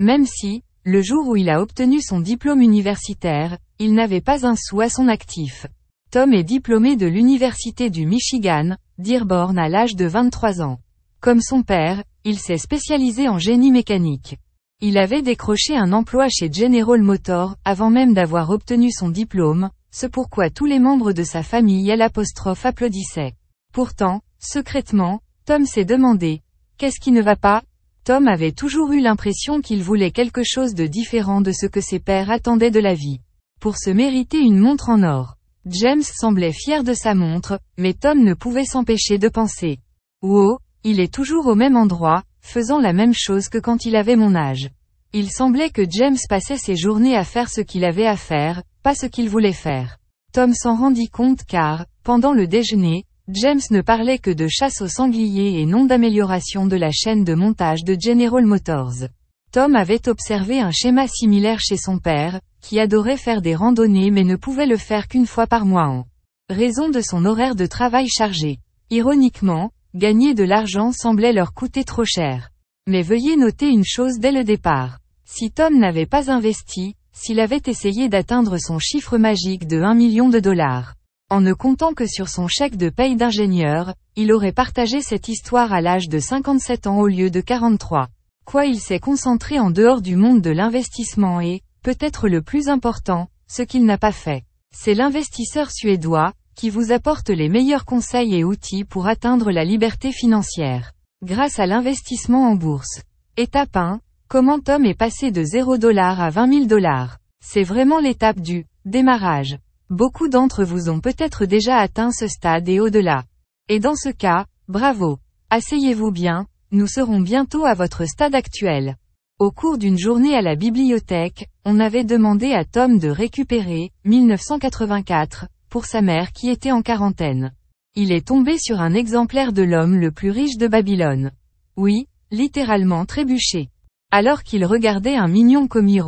Même si, le jour où il a obtenu son diplôme universitaire, il n'avait pas un sou à son actif. Tom est diplômé de l'Université du Michigan, Dearborn, à l'âge de 23 ans. Comme son père, il s'est spécialisé en génie mécanique. Il avait décroché un emploi chez General Motors, avant même d'avoir obtenu son diplôme, ce pourquoi tous les membres de sa famille l'apostrophe applaudissaient. Pourtant, secrètement, Tom s'est demandé, qu'est-ce qui ne va pas Tom avait toujours eu l'impression qu'il voulait quelque chose de différent de ce que ses pères attendaient de la vie. Pour se mériter une montre en or. James semblait fier de sa montre, mais Tom ne pouvait s'empêcher de penser. Wow, oh, il est toujours au même endroit, faisant la même chose que quand il avait mon âge. Il semblait que James passait ses journées à faire ce qu'il avait à faire, pas ce qu'il voulait faire. Tom s'en rendit compte car, pendant le déjeuner, James ne parlait que de chasse aux sangliers et non d'amélioration de la chaîne de montage de General Motors. Tom avait observé un schéma similaire chez son père, qui adorait faire des randonnées mais ne pouvait le faire qu'une fois par mois en raison de son horaire de travail chargé. Ironiquement, gagner de l'argent semblait leur coûter trop cher. Mais veuillez noter une chose dès le départ. Si Tom n'avait pas investi, s'il avait essayé d'atteindre son chiffre magique de 1 million de dollars, en ne comptant que sur son chèque de paye d'ingénieur, il aurait partagé cette histoire à l'âge de 57 ans au lieu de 43. Quoi il s'est concentré en dehors du monde de l'investissement et, peut-être le plus important, ce qu'il n'a pas fait. C'est l'investisseur suédois, qui vous apporte les meilleurs conseils et outils pour atteindre la liberté financière. Grâce à l'investissement en bourse. Étape 1. Comment Tom est passé de 0$ à 20 000$. C'est vraiment l'étape du démarrage. Beaucoup d'entre vous ont peut-être déjà atteint ce stade et au-delà. Et dans ce cas, bravo. Asseyez-vous bien, nous serons bientôt à votre stade actuel. Au cours d'une journée à la bibliothèque, on avait demandé à Tom de récupérer 1984 pour sa mère qui était en quarantaine. Il est tombé sur un exemplaire de l'homme le plus riche de Babylone. Oui, littéralement trébuché. Alors qu'il regardait un mignon commis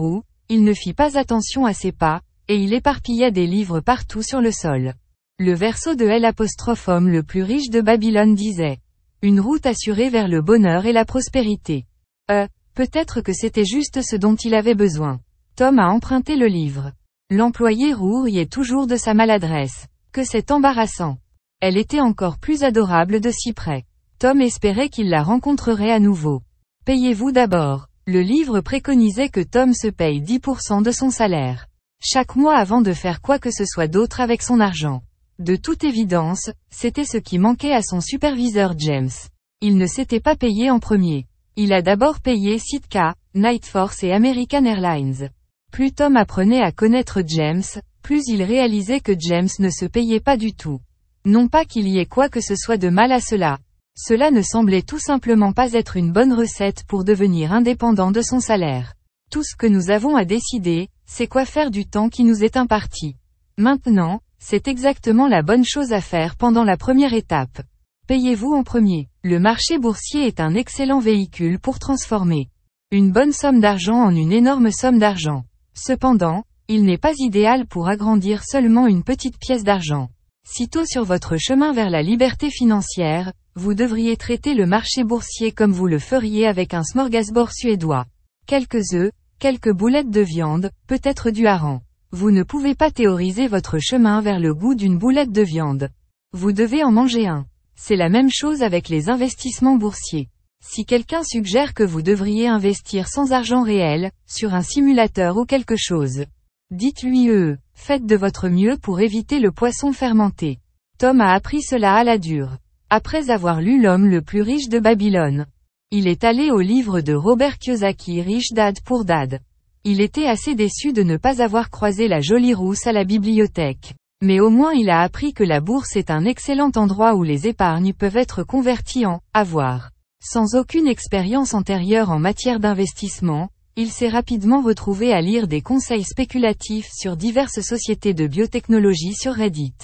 il ne fit pas attention à ses pas, et il éparpillait des livres partout sur le sol. Le verso de homme le plus riche de Babylone disait « Une route assurée vers le bonheur et la prospérité. Euh, peut-être que c'était juste ce dont il avait besoin. » Tom a emprunté le livre. L'employé y est toujours de sa maladresse. Que c'est embarrassant. Elle était encore plus adorable de si près. Tom espérait qu'il la rencontrerait à nouveau. Payez-vous d'abord. Le livre préconisait que Tom se paye 10% de son salaire chaque mois avant de faire quoi que ce soit d'autre avec son argent. De toute évidence, c'était ce qui manquait à son superviseur James. Il ne s'était pas payé en premier. Il a d'abord payé Sitka, Nightforce et American Airlines. Plus Tom apprenait à connaître James, plus il réalisait que James ne se payait pas du tout. Non pas qu'il y ait quoi que ce soit de mal à cela. Cela ne semblait tout simplement pas être une bonne recette pour devenir indépendant de son salaire. Tout ce que nous avons à décider, c'est quoi faire du temps qui nous est imparti. Maintenant, c'est exactement la bonne chose à faire pendant la première étape. Payez-vous en premier. Le marché boursier est un excellent véhicule pour transformer une bonne somme d'argent en une énorme somme d'argent. Cependant, il n'est pas idéal pour agrandir seulement une petite pièce d'argent. Sitôt sur votre chemin vers la liberté financière, vous devriez traiter le marché boursier comme vous le feriez avec un smorgasbord suédois. Quelques œufs, quelques boulettes de viande, peut-être du hareng. Vous ne pouvez pas théoriser votre chemin vers le goût d'une boulette de viande. Vous devez en manger un. C'est la même chose avec les investissements boursiers. Si quelqu'un suggère que vous devriez investir sans argent réel, sur un simulateur ou quelque chose, dites-lui eux, faites de votre mieux pour éviter le poisson fermenté. Tom a appris cela à la dure. Après avoir lu L'homme le plus riche de Babylone, il est allé au livre de Robert Kiyosaki Rich Dad pour Dad. Il était assez déçu de ne pas avoir croisé la jolie rousse à la bibliothèque. Mais au moins il a appris que la bourse est un excellent endroit où les épargnes peuvent être converties en avoir. Sans aucune expérience antérieure en matière d'investissement, il s'est rapidement retrouvé à lire des conseils spéculatifs sur diverses sociétés de biotechnologie sur Reddit.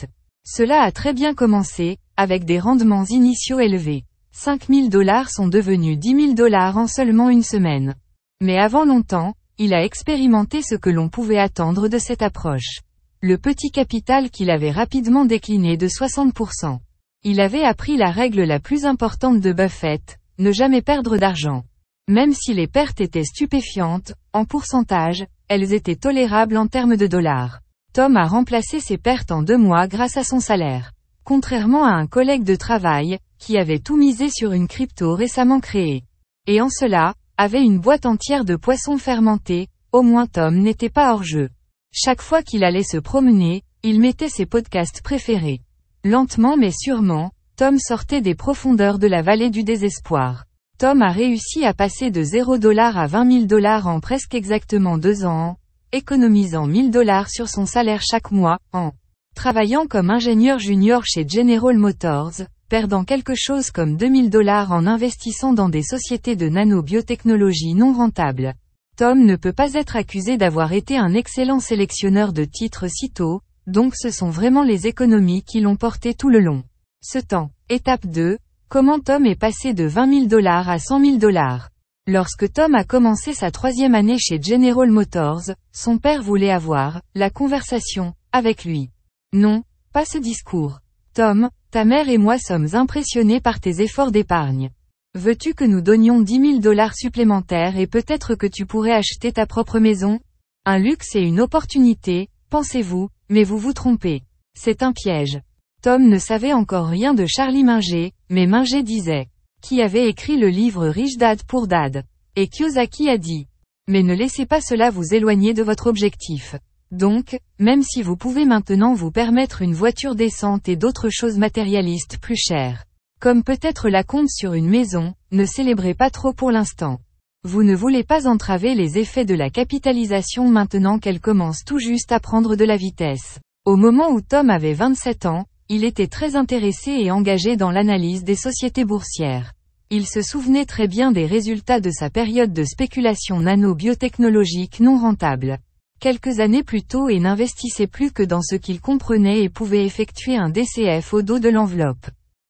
Cela a très bien commencé, avec des rendements initiaux élevés. 5 000 dollars sont devenus 10 000 dollars en seulement une semaine. Mais avant longtemps, il a expérimenté ce que l'on pouvait attendre de cette approche. Le petit capital qu'il avait rapidement décliné de 60%. Il avait appris la règle la plus importante de Buffett, ne jamais perdre d'argent. Même si les pertes étaient stupéfiantes, en pourcentage, elles étaient tolérables en termes de dollars. Tom a remplacé ses pertes en deux mois grâce à son salaire. Contrairement à un collègue de travail, qui avait tout misé sur une crypto récemment créée. Et en cela, avait une boîte entière de poissons fermentés, au moins Tom n'était pas hors jeu. Chaque fois qu'il allait se promener, il mettait ses podcasts préférés. Lentement mais sûrement, Tom sortait des profondeurs de la vallée du désespoir. Tom a réussi à passer de 0 dollars à 20 000 dollars en presque exactement deux ans, économisant 1000 dollars sur son salaire chaque mois, en travaillant comme ingénieur junior chez General Motors, perdant quelque chose comme 2000 dollars en investissant dans des sociétés de nanobiotechnologie non rentables. Tom ne peut pas être accusé d'avoir été un excellent sélectionneur de titres si tôt, donc ce sont vraiment les économies qui l'ont porté tout le long. Ce temps. Étape 2. Comment Tom est passé de 20 000 dollars à 100 000 dollars. Lorsque Tom a commencé sa troisième année chez General Motors, son père voulait avoir la conversation avec lui. Non, pas ce discours. Tom, ta mère et moi sommes impressionnés par tes efforts d'épargne. Veux-tu que nous donnions 10 000 dollars supplémentaires et peut-être que tu pourrais acheter ta propre maison Un luxe et une opportunité, pensez-vous, mais vous vous trompez. C'est un piège. Tom ne savait encore rien de Charlie Minger, mais Minger disait, qui avait écrit le livre Riche Dad pour Dad. Et Kiyosaki a dit, mais ne laissez pas cela vous éloigner de votre objectif. Donc, même si vous pouvez maintenant vous permettre une voiture décente et d'autres choses matérialistes plus chères, comme peut-être la compte sur une maison, ne célébrez pas trop pour l'instant. Vous ne voulez pas entraver les effets de la capitalisation maintenant qu'elle commence tout juste à prendre de la vitesse. Au moment où Tom avait 27 ans, il était très intéressé et engagé dans l'analyse des sociétés boursières. Il se souvenait très bien des résultats de sa période de spéculation nano-biotechnologique non rentable. Quelques années plus tôt et n'investissait plus que dans ce qu'il comprenait et pouvait effectuer un DCF au dos de l'enveloppe.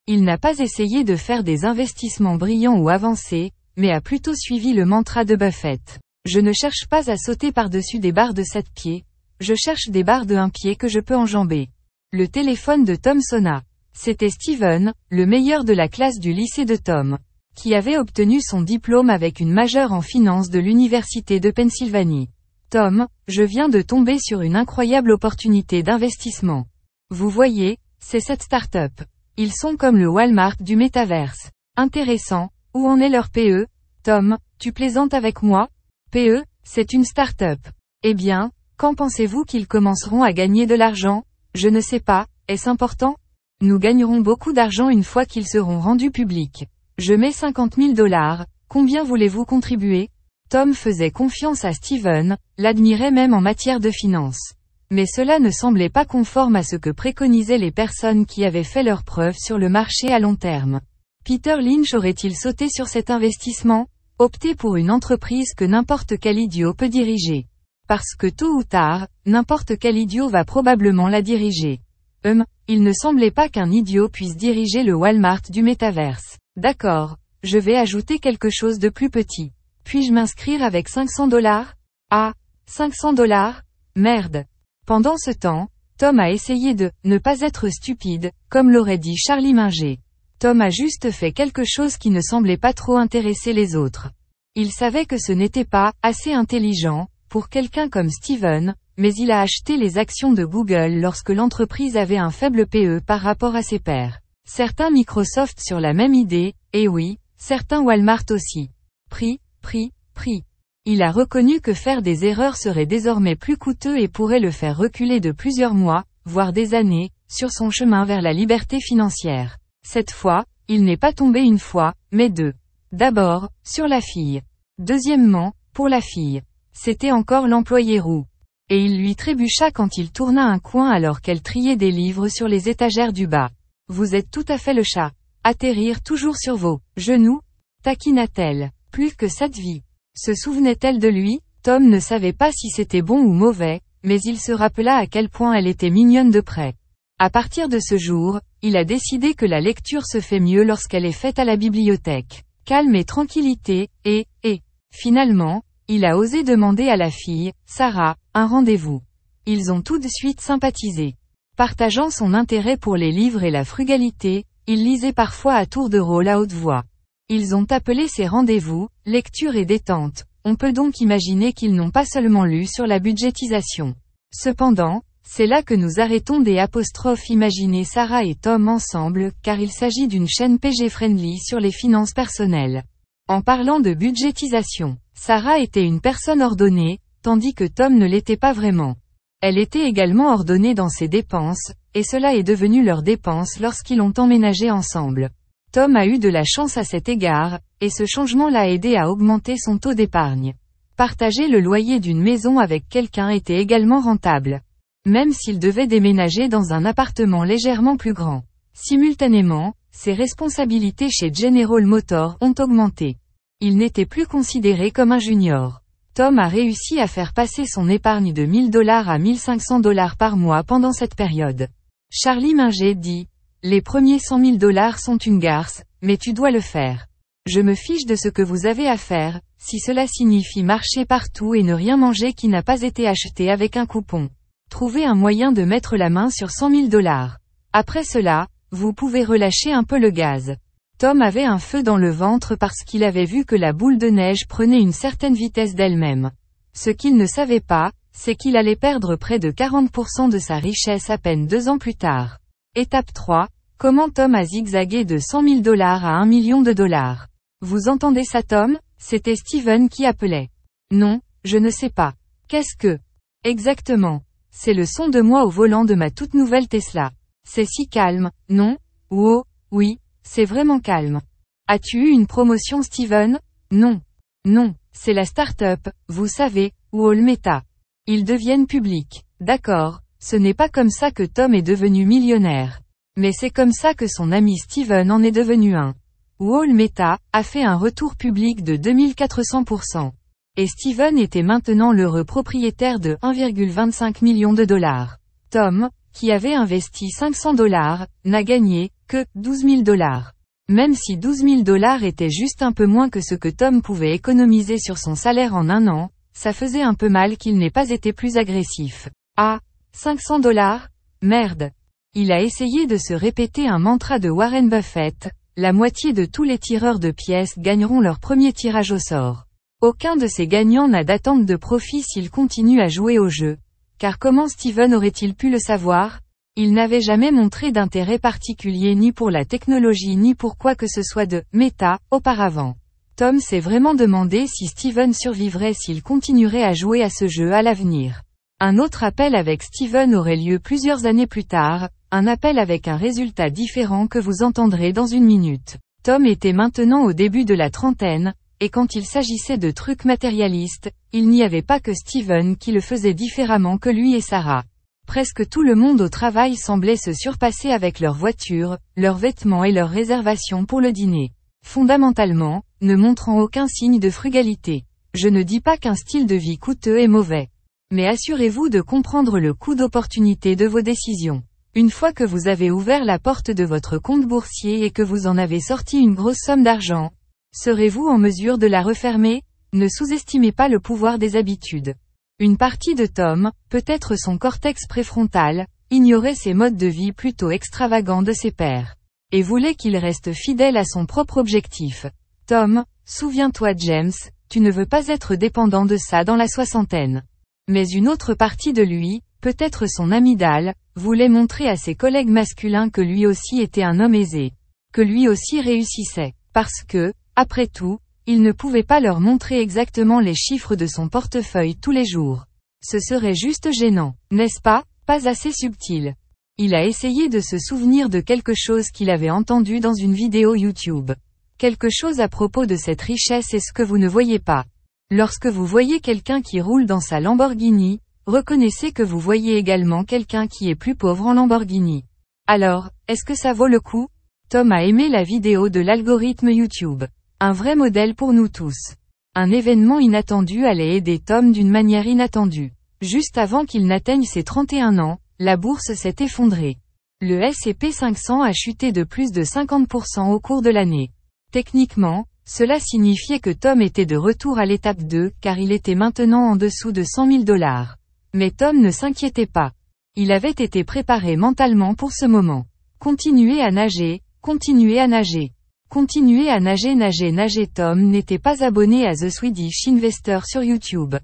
Il n'a pas essayé de faire des investissements brillants ou avancés, mais a plutôt suivi le mantra de Buffett. Je ne cherche pas à sauter par-dessus des barres de sept pieds, je cherche des barres de un pied que je peux enjamber. Le téléphone de Tom sonna. C'était Steven, le meilleur de la classe du lycée de Tom, qui avait obtenu son diplôme avec une majeure en finance de l'université de Pennsylvanie. Tom, je viens de tomber sur une incroyable opportunité d'investissement. Vous voyez, c'est cette start-up. Ils sont comme le Walmart du métaverse. Intéressant, où en est leur PE Tom, tu plaisantes avec moi PE, c'est une start-up. Eh bien, quand pensez-vous qu'ils commenceront à gagner de l'argent Je ne sais pas, est-ce important Nous gagnerons beaucoup d'argent une fois qu'ils seront rendus publics. Je mets 50 000 dollars, combien voulez-vous contribuer Tom faisait confiance à Steven, l'admirait même en matière de finances. Mais cela ne semblait pas conforme à ce que préconisaient les personnes qui avaient fait leurs preuves sur le marché à long terme. Peter Lynch aurait-il sauté sur cet investissement Opter pour une entreprise que n'importe quel idiot peut diriger. Parce que tôt ou tard, n'importe quel idiot va probablement la diriger. Hum, il ne semblait pas qu'un idiot puisse diriger le Walmart du métaverse. D'accord. Je vais ajouter quelque chose de plus petit. Puis-je m'inscrire avec 500 dollars Ah, 500 dollars Merde. Pendant ce temps, Tom a essayé de ne pas être stupide, comme l'aurait dit Charlie Minger. Tom a juste fait quelque chose qui ne semblait pas trop intéresser les autres. Il savait que ce n'était pas assez intelligent pour quelqu'un comme Steven, mais il a acheté les actions de Google lorsque l'entreprise avait un faible PE par rapport à ses pairs. Certains Microsoft sur la même idée, et oui, certains Walmart aussi. Prix, Prix, prix. Il a reconnu que faire des erreurs serait désormais plus coûteux et pourrait le faire reculer de plusieurs mois, voire des années, sur son chemin vers la liberté financière. Cette fois, il n'est pas tombé une fois, mais deux. D'abord, sur la fille. Deuxièmement, pour la fille. C'était encore l'employé roux. Et il lui trébucha quand il tourna un coin alors qu'elle triait des livres sur les étagères du bas. Vous êtes tout à fait le chat. Atterrir toujours sur vos genoux taquina-t-elle. Plus que cette vie. Se souvenait-elle de lui Tom ne savait pas si c'était bon ou mauvais, mais il se rappela à quel point elle était mignonne de près. À partir de ce jour, il a décidé que la lecture se fait mieux lorsqu'elle est faite à la bibliothèque. Calme et tranquillité, et, et. Finalement, il a osé demander à la fille, Sarah, un rendez-vous. Ils ont tout de suite sympathisé. Partageant son intérêt pour les livres et la frugalité, il lisait parfois à tour de rôle à haute voix. Ils ont appelé ces rendez-vous « lecture et détente ». On peut donc imaginer qu'ils n'ont pas seulement lu sur la budgétisation. Cependant, c'est là que nous arrêtons des apostrophes imaginer Sarah et Tom ensemble, car il s'agit d'une chaîne PG Friendly sur les finances personnelles. En parlant de budgétisation, Sarah était une personne ordonnée, tandis que Tom ne l'était pas vraiment. Elle était également ordonnée dans ses dépenses, et cela est devenu leur dépense lorsqu'ils ont emménagé ensemble. Tom a eu de la chance à cet égard, et ce changement l'a aidé à augmenter son taux d'épargne. Partager le loyer d'une maison avec quelqu'un était également rentable. Même s'il devait déménager dans un appartement légèrement plus grand. Simultanément, ses responsabilités chez General Motors ont augmenté. Il n'était plus considéré comme un junior. Tom a réussi à faire passer son épargne de 1000 dollars à 1500 dollars par mois pendant cette période. Charlie Minger dit, les premiers 100 000 dollars sont une garce, mais tu dois le faire. Je me fiche de ce que vous avez à faire, si cela signifie marcher partout et ne rien manger qui n'a pas été acheté avec un coupon. Trouvez un moyen de mettre la main sur 100 000 dollars. Après cela, vous pouvez relâcher un peu le gaz. Tom avait un feu dans le ventre parce qu'il avait vu que la boule de neige prenait une certaine vitesse d'elle-même. Ce qu'il ne savait pas, c'est qu'il allait perdre près de 40% de sa richesse à peine deux ans plus tard. Étape 3. Comment Tom a zigzagué de 100 000 dollars à 1 million de dollars. Vous entendez ça Tom C'était Steven qui appelait. Non, je ne sais pas. Qu'est-ce que Exactement. C'est le son de moi au volant de ma toute nouvelle Tesla. C'est si calme, non Wow, oh, oui, c'est vraiment calme. As-tu eu une promotion Steven Non. Non, c'est la start-up, vous savez, Wall Meta. Ils deviennent publics. D'accord, ce n'est pas comme ça que Tom est devenu millionnaire. Mais c'est comme ça que son ami Steven en est devenu un. Wall Meta, a fait un retour public de 2400%. Et Steven était maintenant l'heureux propriétaire de 1,25 million de dollars. Tom, qui avait investi 500 dollars, n'a gagné que 12 000 dollars. Même si 12 000 dollars était juste un peu moins que ce que Tom pouvait économiser sur son salaire en un an, ça faisait un peu mal qu'il n'ait pas été plus agressif. Ah, 500 dollars Merde. Il a essayé de se répéter un mantra de Warren Buffett. La moitié de tous les tireurs de pièces gagneront leur premier tirage au sort. Aucun de ces gagnants n'a d'attente de profit s'il continue à jouer au jeu. Car comment Steven aurait-il pu le savoir Il n'avait jamais montré d'intérêt particulier ni pour la technologie ni pour quoi que ce soit de méta auparavant. Tom s'est vraiment demandé si Steven survivrait s'il continuerait à jouer à ce jeu à l'avenir. Un autre appel avec Steven aurait lieu plusieurs années plus tard, un appel avec un résultat différent que vous entendrez dans une minute. Tom était maintenant au début de la trentaine, et quand il s'agissait de trucs matérialistes, il n'y avait pas que Steven qui le faisait différemment que lui et Sarah. Presque tout le monde au travail semblait se surpasser avec leurs voiture, leurs vêtements et leurs réservations pour le dîner. Fondamentalement, ne montrant aucun signe de frugalité. Je ne dis pas qu'un style de vie coûteux est mauvais mais assurez-vous de comprendre le coût d'opportunité de vos décisions. Une fois que vous avez ouvert la porte de votre compte boursier et que vous en avez sorti une grosse somme d'argent, serez-vous en mesure de la refermer Ne sous-estimez pas le pouvoir des habitudes. Une partie de Tom, peut-être son cortex préfrontal, ignorait ses modes de vie plutôt extravagants de ses pairs. Et voulait qu'il reste fidèle à son propre objectif. Tom, souviens-toi James, tu ne veux pas être dépendant de ça dans la soixantaine. Mais une autre partie de lui, peut-être son amygdale, voulait montrer à ses collègues masculins que lui aussi était un homme aisé. Que lui aussi réussissait. Parce que, après tout, il ne pouvait pas leur montrer exactement les chiffres de son portefeuille tous les jours. Ce serait juste gênant, n'est-ce pas Pas assez subtil. Il a essayé de se souvenir de quelque chose qu'il avait entendu dans une vidéo YouTube. Quelque chose à propos de cette richesse et ce que vous ne voyez pas. Lorsque vous voyez quelqu'un qui roule dans sa Lamborghini, reconnaissez que vous voyez également quelqu'un qui est plus pauvre en Lamborghini. Alors, est-ce que ça vaut le coup Tom a aimé la vidéo de l'algorithme YouTube. Un vrai modèle pour nous tous. Un événement inattendu allait aider Tom d'une manière inattendue. Juste avant qu'il n'atteigne ses 31 ans, la bourse s'est effondrée. Le S&P 500 a chuté de plus de 50% au cours de l'année. Techniquement, cela signifiait que Tom était de retour à l'étape 2, car il était maintenant en dessous de 100 000 dollars. Mais Tom ne s'inquiétait pas. Il avait été préparé mentalement pour ce moment. Continuer à nager, continuer à nager. Continuer à nager nager nager Tom n'était pas abonné à The Swedish Investor sur YouTube.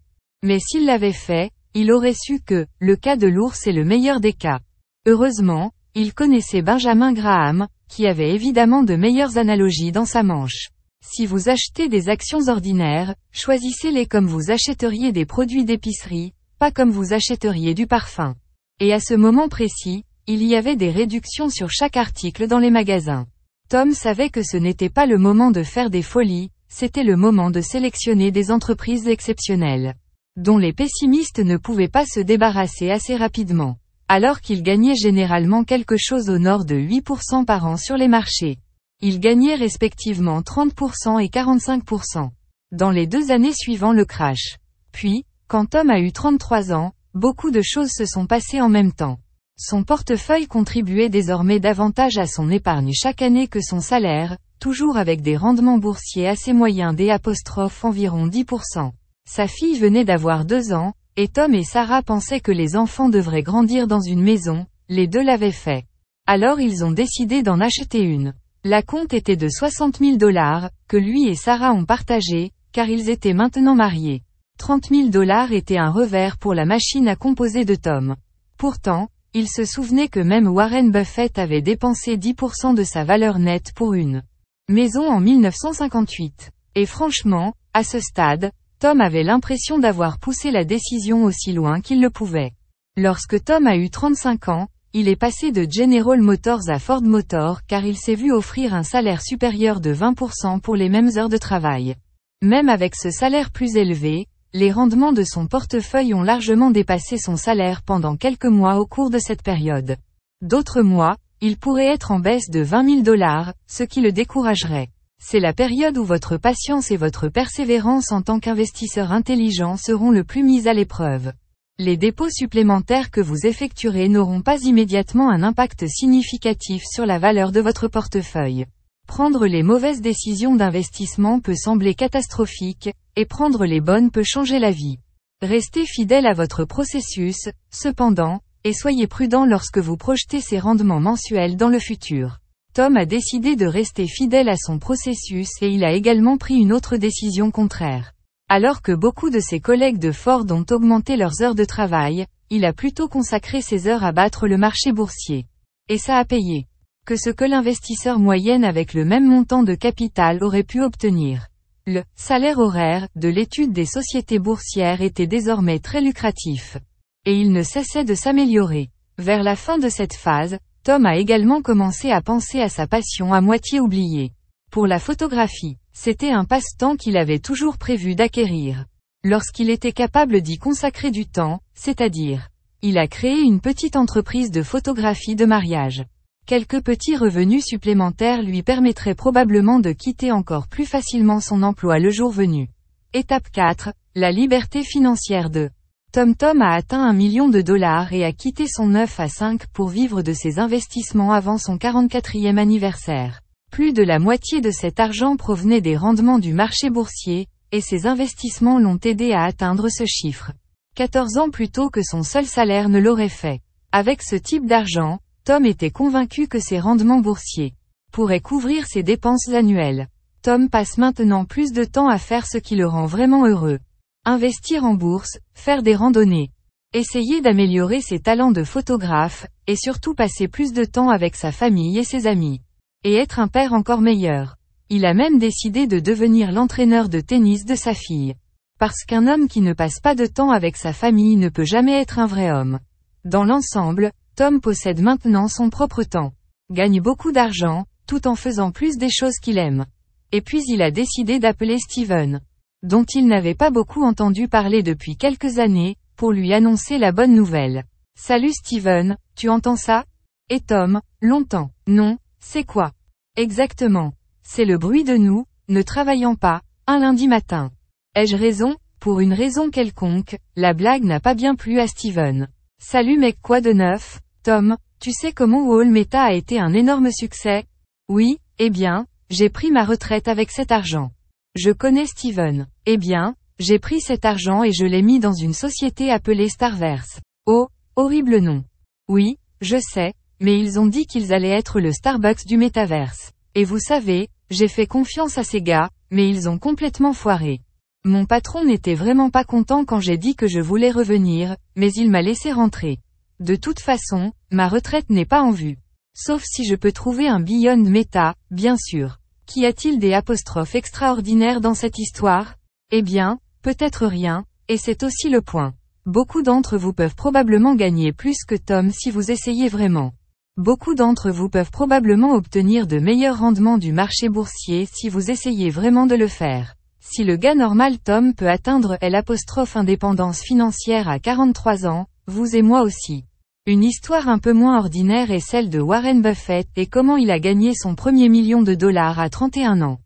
Mais s'il l'avait fait, il aurait su que, le cas de l'ours est le meilleur des cas. Heureusement, il connaissait Benjamin Graham, qui avait évidemment de meilleures analogies dans sa manche. Si vous achetez des actions ordinaires, choisissez-les comme vous achèteriez des produits d'épicerie, pas comme vous achèteriez du parfum. Et à ce moment précis, il y avait des réductions sur chaque article dans les magasins. Tom savait que ce n'était pas le moment de faire des folies, c'était le moment de sélectionner des entreprises exceptionnelles, dont les pessimistes ne pouvaient pas se débarrasser assez rapidement, alors qu'ils gagnaient généralement quelque chose au nord de 8% par an sur les marchés. Ils gagnaient respectivement 30% et 45%. Dans les deux années suivant le crash. Puis, quand Tom a eu 33 ans, beaucoup de choses se sont passées en même temps. Son portefeuille contribuait désormais davantage à son épargne chaque année que son salaire, toujours avec des rendements boursiers assez moyens des apostrophes environ 10%. Sa fille venait d'avoir deux ans, et Tom et Sarah pensaient que les enfants devraient grandir dans une maison, les deux l'avaient fait. Alors ils ont décidé d'en acheter une. La compte était de 60 000 dollars, que lui et Sarah ont partagé, car ils étaient maintenant mariés. 30 000 dollars était un revers pour la machine à composer de Tom. Pourtant, il se souvenait que même Warren Buffett avait dépensé 10% de sa valeur nette pour une maison en 1958. Et franchement, à ce stade, Tom avait l'impression d'avoir poussé la décision aussi loin qu'il le pouvait. Lorsque Tom a eu 35 ans, il est passé de General Motors à Ford Motor car il s'est vu offrir un salaire supérieur de 20% pour les mêmes heures de travail. Même avec ce salaire plus élevé, les rendements de son portefeuille ont largement dépassé son salaire pendant quelques mois au cours de cette période. D'autres mois, il pourrait être en baisse de 20 000 dollars, ce qui le découragerait. C'est la période où votre patience et votre persévérance en tant qu'investisseur intelligent seront le plus mis à l'épreuve. Les dépôts supplémentaires que vous effectuerez n'auront pas immédiatement un impact significatif sur la valeur de votre portefeuille. Prendre les mauvaises décisions d'investissement peut sembler catastrophique, et prendre les bonnes peut changer la vie. Restez fidèle à votre processus, cependant, et soyez prudent lorsque vous projetez ces rendements mensuels dans le futur. Tom a décidé de rester fidèle à son processus et il a également pris une autre décision contraire. Alors que beaucoup de ses collègues de Ford ont augmenté leurs heures de travail, il a plutôt consacré ses heures à battre le marché boursier. Et ça a payé. Que ce que l'investisseur moyenne avec le même montant de capital aurait pu obtenir. Le salaire horaire de l'étude des sociétés boursières était désormais très lucratif. Et il ne cessait de s'améliorer. Vers la fin de cette phase, Tom a également commencé à penser à sa passion à moitié oubliée. Pour la photographie. C'était un passe-temps qu'il avait toujours prévu d'acquérir. Lorsqu'il était capable d'y consacrer du temps, c'est-à-dire, il a créé une petite entreprise de photographie de mariage. Quelques petits revenus supplémentaires lui permettraient probablement de quitter encore plus facilement son emploi le jour venu. Étape 4. La liberté financière de Tom. Tom a atteint un million de dollars et a quitté son 9 à 5 pour vivre de ses investissements avant son 44e anniversaire. Plus de la moitié de cet argent provenait des rendements du marché boursier, et ses investissements l'ont aidé à atteindre ce chiffre. 14 ans plus tôt que son seul salaire ne l'aurait fait. Avec ce type d'argent, Tom était convaincu que ses rendements boursiers pourraient couvrir ses dépenses annuelles. Tom passe maintenant plus de temps à faire ce qui le rend vraiment heureux. Investir en bourse, faire des randonnées, essayer d'améliorer ses talents de photographe, et surtout passer plus de temps avec sa famille et ses amis et être un père encore meilleur. Il a même décidé de devenir l'entraîneur de tennis de sa fille. Parce qu'un homme qui ne passe pas de temps avec sa famille ne peut jamais être un vrai homme. Dans l'ensemble, Tom possède maintenant son propre temps. Gagne beaucoup d'argent, tout en faisant plus des choses qu'il aime. Et puis il a décidé d'appeler Steven, dont il n'avait pas beaucoup entendu parler depuis quelques années, pour lui annoncer la bonne nouvelle. Salut Steven, tu entends ça Et Tom, longtemps. Non, c'est quoi Exactement. C'est le bruit de nous, ne travaillant pas, un lundi matin. Ai-je raison Pour une raison quelconque, la blague n'a pas bien plu à Steven. Salut mec quoi de neuf Tom, tu sais comment Wall Meta a été un énorme succès Oui, eh bien, j'ai pris ma retraite avec cet argent. Je connais Steven. Eh bien, j'ai pris cet argent et je l'ai mis dans une société appelée Starverse. Oh, horrible nom. Oui, je sais, mais ils ont dit qu'ils allaient être le Starbucks du métaverse. Et vous savez, j'ai fait confiance à ces gars, mais ils ont complètement foiré. Mon patron n'était vraiment pas content quand j'ai dit que je voulais revenir, mais il m'a laissé rentrer. De toute façon, ma retraite n'est pas en vue. Sauf si je peux trouver un Beyond Meta, bien sûr. Qu'y a-t-il des apostrophes extraordinaires dans cette histoire Eh bien, peut-être rien, et c'est aussi le point. Beaucoup d'entre vous peuvent probablement gagner plus que Tom si vous essayez vraiment. Beaucoup d'entre vous peuvent probablement obtenir de meilleurs rendements du marché boursier si vous essayez vraiment de le faire. Si le gars normal Tom peut atteindre indépendance financière à 43 ans, vous et moi aussi. Une histoire un peu moins ordinaire est celle de Warren Buffett et comment il a gagné son premier million de dollars à 31 ans.